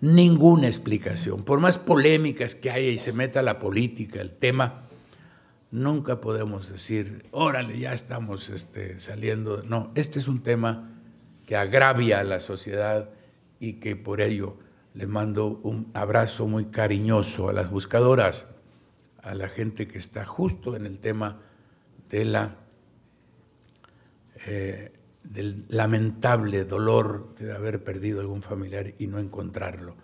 ninguna explicación. Por más polémicas que haya y se meta la política, el tema, nunca podemos decir, órale, ya estamos este, saliendo. No, este es un tema que agravia a la sociedad y que por ello le mando un abrazo muy cariñoso a las buscadoras, a la gente que está justo en el tema de la eh, del lamentable dolor de haber perdido algún familiar y no encontrarlo.